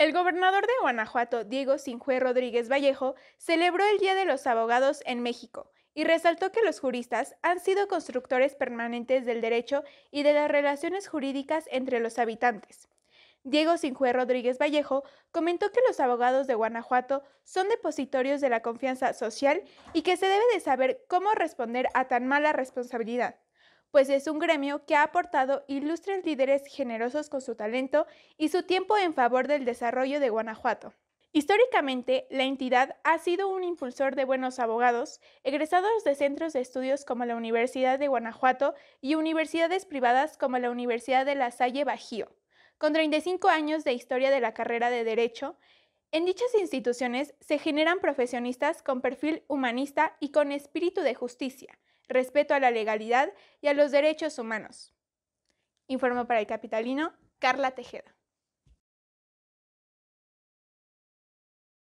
El gobernador de Guanajuato, Diego Sinjue Rodríguez Vallejo, celebró el Día de los Abogados en México y resaltó que los juristas han sido constructores permanentes del derecho y de las relaciones jurídicas entre los habitantes. Diego Sinjue Rodríguez Vallejo comentó que los abogados de Guanajuato son depositorios de la confianza social y que se debe de saber cómo responder a tan mala responsabilidad pues es un gremio que ha aportado ilustres líderes generosos con su talento y su tiempo en favor del desarrollo de Guanajuato. Históricamente, la entidad ha sido un impulsor de buenos abogados, egresados de centros de estudios como la Universidad de Guanajuato y universidades privadas como la Universidad de La Salle Bajío. Con 35 años de historia de la carrera de Derecho, en dichas instituciones se generan profesionistas con perfil humanista y con espíritu de justicia, respeto a la legalidad y a los derechos humanos. Informo para el Capitalino, Carla Tejeda.